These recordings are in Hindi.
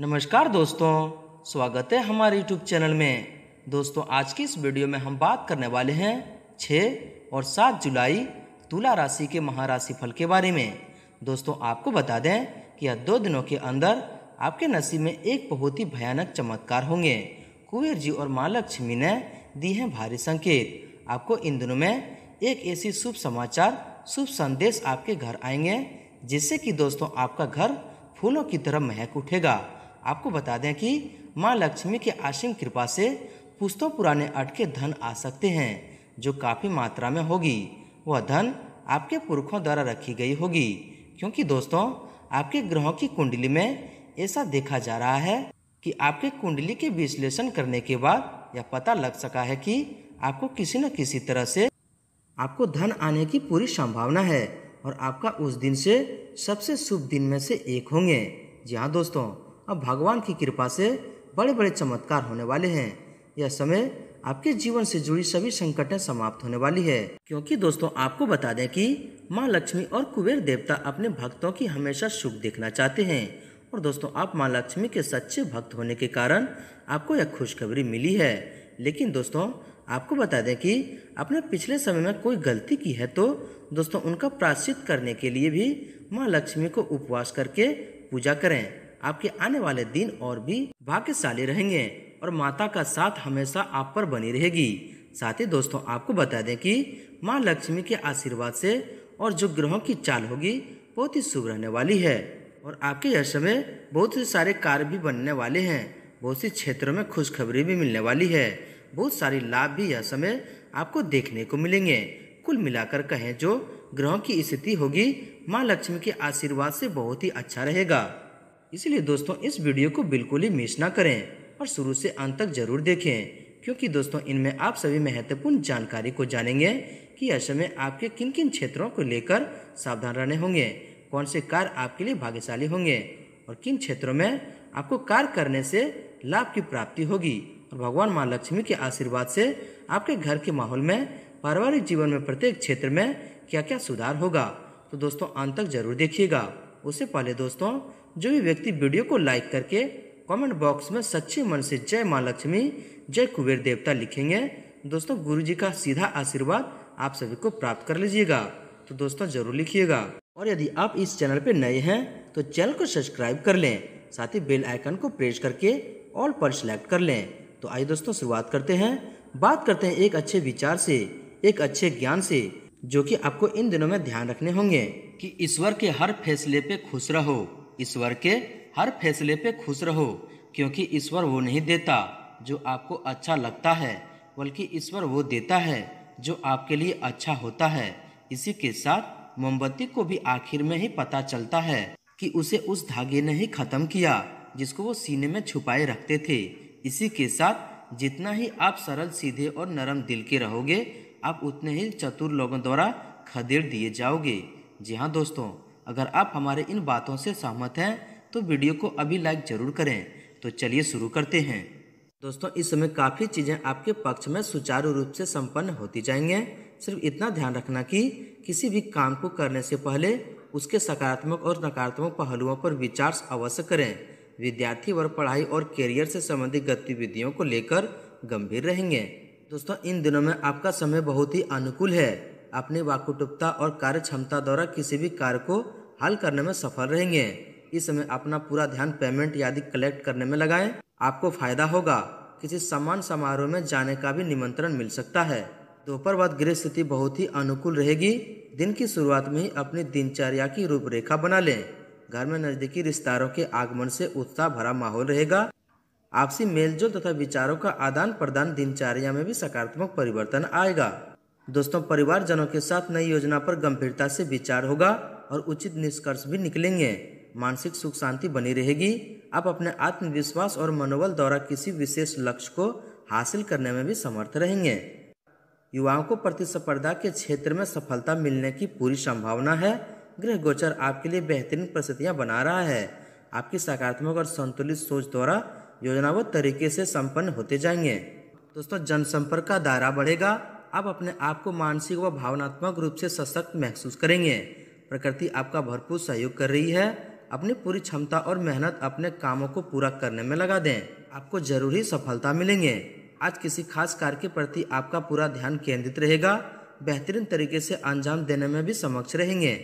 नमस्कार दोस्तों स्वागत है हमारे यूट्यूब चैनल में दोस्तों आज की इस वीडियो में हम बात करने वाले हैं छः और सात जुलाई तुला राशि के महाराशि फल के बारे में दोस्तों आपको बता दें कि यह दो दिनों के अंदर आपके नसीब में एक बहुत ही भयानक चमत्कार होंगे कुबेर जी और माँ लक्ष्मी ने दी हैं भारी संकेत आपको इन दिनों में एक ऐसी शुभ समाचार शुभ संदेश आपके घर आएंगे जिससे कि दोस्तों आपका घर फूलों की तरह महक उठेगा आपको बता दें कि माँ लक्ष्मी के आशीम कृपा से पुस्तों पुराने अटके धन आ सकते हैं जो काफ़ी मात्रा में होगी वह धन आपके पुरखों द्वारा रखी गई होगी क्योंकि दोस्तों आपके ग्रहों की कुंडली में ऐसा देखा जा रहा है कि आपके कुंडली के विश्लेषण करने के बाद यह पता लग सका है कि आपको किसी न किसी तरह से आपको धन आने की पूरी संभावना है और आपका उस दिन से सबसे शुभ दिन में से एक होंगे जी हाँ दोस्तों अब भगवान की कृपा से बड़े बड़े चमत्कार होने वाले हैं यह समय आपके जीवन से जुड़ी सभी संकटें समाप्त होने वाली है क्योंकि दोस्तों आपको बता दें कि माँ लक्ष्मी और कुबेर देवता अपने भक्तों की हमेशा सुख देखना चाहते हैं और दोस्तों आप माँ लक्ष्मी के सच्चे भक्त होने के कारण आपको यह खुशखबरी मिली है लेकिन दोस्तों आपको बता दें कि आपने पिछले समय में कोई गलती की है तो दोस्तों उनका प्राश्चित करने के लिए भी माँ लक्ष्मी को उपवास करके पूजा करें आपके आने वाले दिन और भी भाग्यशाली रहेंगे और माता का साथ हमेशा आप पर बनी रहेगी साथ ही दोस्तों आपको बता दें कि माँ लक्ष्मी के आशीर्वाद से और जो ग्रहों की चाल होगी बहुत ही शुभ रहने वाली है और आपके यह समय बहुत ही सारे कार्य भी बनने वाले हैं बहुत सी क्षेत्रों में खुशखबरी भी मिलने वाली है बहुत सारे लाभ भी यह समय आपको देखने को मिलेंगे कुल मिलाकर कहें जो ग्रहों की स्थिति होगी माँ लक्ष्मी के आशीर्वाद से बहुत ही अच्छा रहेगा इसलिए दोस्तों इस वीडियो को बिल्कुल ही मिस ना करें और शुरू से अंत तक जरूर देखें क्योंकि दोस्तों इनमें आप सभी महत्वपूर्ण जानकारी को जानेंगे कि ऐसे समय आपके किन किन क्षेत्रों को लेकर सावधान रहने होंगे कौन से कार्य आपके लिए भाग्यशाली होंगे और किन क्षेत्रों में आपको कार्य करने से लाभ की प्राप्ति होगी और भगवान माँ लक्ष्मी के आशीर्वाद से आपके घर के माहौल में पारिवारिक जीवन में प्रत्येक क्षेत्र में क्या क्या सुधार होगा तो दोस्तों अंत तक जरूर देखिएगा उससे पहले दोस्तों जो भी व्यक्ति वीडियो को लाइक करके कमेंट बॉक्स में सच्चे मन से जय माँ लक्ष्मी जय कुबेर देवता लिखेंगे दोस्तों गुरु जी का सीधा आशीर्वाद आप सभी को प्राप्त कर लीजिएगा तो दोस्तों जरूर लिखिएगा और यदि आप इस चैनल पर नए हैं तो चैनल को सब्सक्राइब कर लें साथ ही बेल आइकन को प्रेस करके ऑल पर सिलेक्ट कर लें तो आइए दोस्तों शुरुआत करते हैं बात करते हैं एक अच्छे विचार से एक अच्छे ज्ञान से जो कि आपको इन दिनों में ध्यान रखने होंगे कि ईश्वर के हर फैसले पे खुश रहो ईश्वर के हर फैसले पे खुश रहो क्योंकि ईश्वर वो नहीं देता जो आपको अच्छा लगता है बल्कि ईश्वर वो देता है जो आपके लिए अच्छा होता है इसी के साथ मोमबत्ती को भी आखिर में ही पता चलता है कि उसे उस धागे ने ही ख़त्म किया जिसको वो सीने में छुपाए रखते थे इसी के साथ जितना ही आप सरल सीधे और नरम दिल के रहोगे आप उतने ही चतुर लोगों द्वारा खदेड़ दिए जाओगे जी हाँ दोस्तों अगर आप हमारे इन बातों से सहमत हैं तो वीडियो को अभी लाइक ज़रूर करें तो चलिए शुरू करते हैं दोस्तों इस समय काफ़ी चीज़ें आपके पक्ष में सुचारू रूप से संपन्न होती जाएंगे सिर्फ इतना ध्यान रखना कि किसी भी काम को करने से पहले उसके सकारात्मक और नकारात्मक पहलुओं पर विचार अवश्य करें विद्यार्थी वर्ग पढ़ाई और करियर से संबंधित गतिविधियों को लेकर गंभीर रहेंगे दोस्तों इन दिनों में आपका समय बहुत ही अनुकूल है अपनी वाकुटुपता और कार्य क्षमता द्वारा किसी भी कार्य को हल करने में सफल रहेंगे इस समय अपना पूरा ध्यान पेमेंट आदि कलेक्ट करने में लगाएं आपको फायदा होगा किसी सम्मान समारोह में जाने का भी निमंत्रण मिल सकता है दोपहर बाद गृह स्थिति बहुत ही अनुकूल रहेगी दिन की शुरुआत में ही अपनी दिनचर्या की रूपरेखा बना लें घर में नज़दीकी रिश्तेदारों के आगमन से उत्साह भरा माहौल रहेगा आपसी मेलजोल तथा विचारों का आदान प्रदान दिनचर्या में भी सकारात्मक परिवर्तन आएगा दोस्तों परिवारजनों के साथ नई योजना पर गंभीरता से विचार होगा और उचित निष्कर्ष भी निकलेंगे मानसिक सुख शांति बनी रहेगी आप अपने आत्मविश्वास और मनोबल द्वारा किसी विशेष लक्ष्य को हासिल करने में भी समर्थ रहेंगे युवाओं को प्रतिस्पर्धा के क्षेत्र में सफलता मिलने की पूरी संभावना है गृह गोचर आपके लिए बेहतरीन परिस्थितियाँ बना रहा है आपकी सकारात्मक और संतुलित सोच द्वारा योजनाबद्ध तरीके से संपन्न होते जाएंगे दोस्तों जनसंपर्क का दायरा बढ़ेगा आप अपने आप को मानसिक व भावनात्मक रूप से सशक्त महसूस करेंगे प्रकृति आपका भरपूर सहयोग कर रही है अपनी पूरी क्षमता और मेहनत अपने कामों को पूरा करने में लगा दें आपको जरूरी सफलता मिलेंगे आज किसी खास कार्य के प्रति आपका पूरा ध्यान केंद्रित रहेगा बेहतरीन तरीके से अंजाम देने में भी समक्ष रहेंगे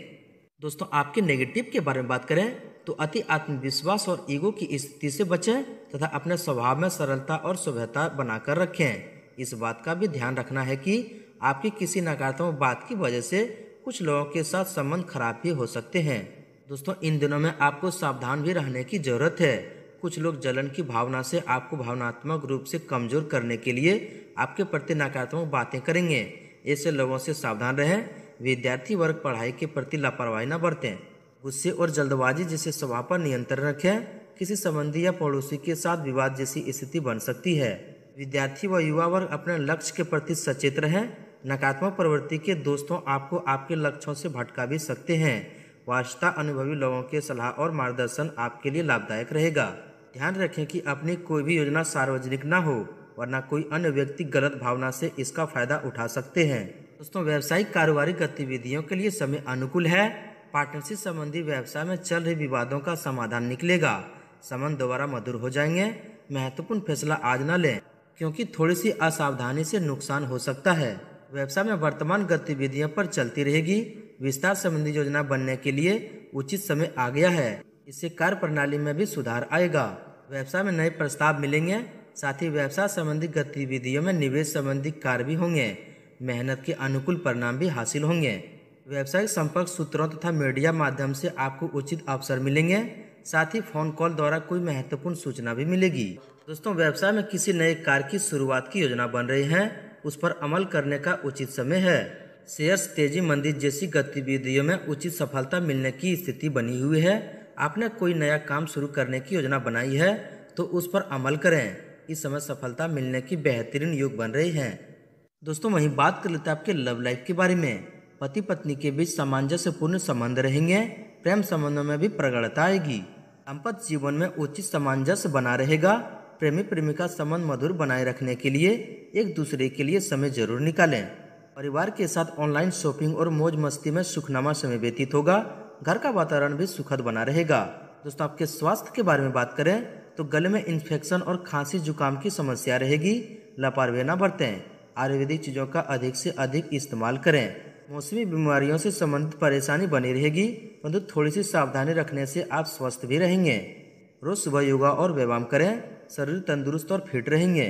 दोस्तों आपके नेगेटिव के बारे में बात करें तो अति आत्मविश्वास और ईगो की स्थिति से बचें तथा अपने स्वभाव में सरलता और सुभ्यता बनाकर रखें इस बात का भी ध्यान रखना है कि आपकी किसी नकारात्मक बात की वजह से कुछ लोगों के साथ संबंध खराब भी हो सकते हैं दोस्तों इन दिनों में आपको सावधान भी रहने की ज़रूरत है कुछ लोग जलन की भावना से आपको भावनात्मक रूप से कमज़ोर करने के लिए आपके प्रति नकारात्मक बातें करेंगे ऐसे लोगों से सावधान रहें विद्यार्थी वर्ग पढ़ाई के प्रति लापरवाही न बरतें गुस्से और जल्दबाजी जैसे स्वभाव पर नियंत्रण रखें किसी संबंधी या पड़ोसी के साथ विवाद जैसी स्थिति बन सकती है विद्यार्थी व युवा वर्ग अपने लक्ष्य के प्रति सचेत रहें नकारात्मक प्रवृत्ति के दोस्तों आपको आपके लक्ष्यों से भटका भी सकते हैं वास्ता अनुभवी लोगों के सलाह और मार्गदर्शन आपके लिए लाभदायक रहेगा ध्यान रखें कि अपनी कोई भी योजना सार्वजनिक न हो वरना कोई अन्य व्यक्ति गलत भावना से इसका फायदा उठा सकते हैं दोस्तों व्यवसायिक कारोबारी गतिविधियों के लिए समय अनुकूल है पार्टनरशिप संबंधी व्यवसाय में चल रहे विवादों का समाधान निकलेगा संबंध दोबारा मधुर हो जाएंगे महत्वपूर्ण फैसला आज न लें क्योंकि थोड़ी सी असावधानी से नुकसान हो सकता है व्यवसाय में वर्तमान गतिविधियों पर चलती रहेगी विस्तार संबंधी योजना बनने के लिए उचित समय आ गया है इससे कार्य प्रणाली में भी सुधार आएगा व्यवसाय में नए प्रस्ताव मिलेंगे साथ ही व्यवसाय संबंधी गतिविधियों में निवेश संबंधी कार्य भी होंगे मेहनत के अनुकूल परिणाम भी हासिल होंगे व्यवसायिक संपर्क सूत्रों तथा मीडिया माध्यम से आपको उचित अवसर मिलेंगे साथ ही फ़ोन कॉल द्वारा कोई महत्वपूर्ण सूचना भी मिलेगी दोस्तों व्यवसाय में किसी नए कार की शुरुआत की योजना बन रही है उस पर अमल करने का उचित समय है शेयर्स तेजी मंदिर जैसी गतिविधियों में उचित सफलता मिलने की स्थिति बनी हुई है आपने कोई नया काम शुरू करने की योजना बनाई है तो उस पर अमल करें इस समय सफलता मिलने की बेहतरीन योग बन रही है दोस्तों वहीं बात कर लेते हैं आपके लव लाइफ के बारे में पति पत्नी के बीच सामंजस्यपूर्ण संबंध रहेंगे प्रेम संबंधों में भी प्रगढ़ता आएगी दाम्पत जीवन में उचित सामंजस्य बना रहेगा प्रेमी प्रेमिका संबंध मधुर बनाए रखने के लिए एक दूसरे के लिए समय जरूर निकालें परिवार के साथ ऑनलाइन शॉपिंग और मौज मस्ती में सुखनामा समय व्यतीत होगा घर का वातावरण भी सुखद बना रहेगा दोस्तों आपके स्वास्थ्य के बारे में बात करें तो गले में इन्फेक्शन और खांसी जुकाम की समस्या रहेगी लापरवाही न बरतें आयुर्वेदिक चीज़ों का अधिक से अधिक इस्तेमाल करें मौसमी बीमारियों से संबंधित परेशानी बनी रहेगी परंतु थोड़ी सी सावधानी रखने से आप स्वस्थ भी रहेंगे रोज़ सुबह योगा और व्यायाम करें शरीर तंदुरुस्त और फिट रहेंगे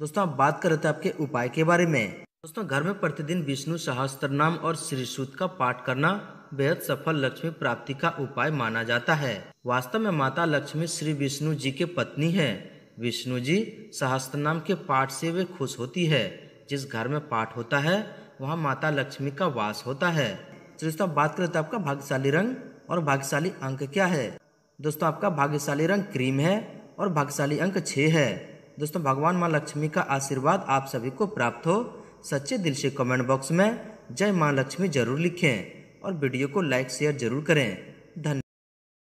दोस्तों आप बात कर रहे थे आपके उपाय के बारे में दोस्तों घर में प्रतिदिन विष्णु सहस्त्र नाम और श्री सूत का पाठ करना बेहद सफल लक्ष्मी प्राप्ति का उपाय माना जाता है वास्तव में माता लक्ष्मी श्री विष्णु जी के पत्नी है विष्णु जी सहस्त्र नाम के पाठ से वे खुश होती है जिस घर में पाठ होता है वहाँ माता लक्ष्मी का वास होता है तो दोस्तों बात करें तो आपका भाग्यशाली रंग और भाग्यशाली अंक क्या है दोस्तों आपका भाग्यशाली रंग क्रीम है और भाग्यशाली अंक छः है दोस्तों भगवान माँ लक्ष्मी का आशीर्वाद आप सभी को प्राप्त हो सच्चे दिल से कमेंट बॉक्स में जय माँ लक्ष्मी जरूर लिखें और वीडियो को लाइक शेयर जरूर करें धन्यवाद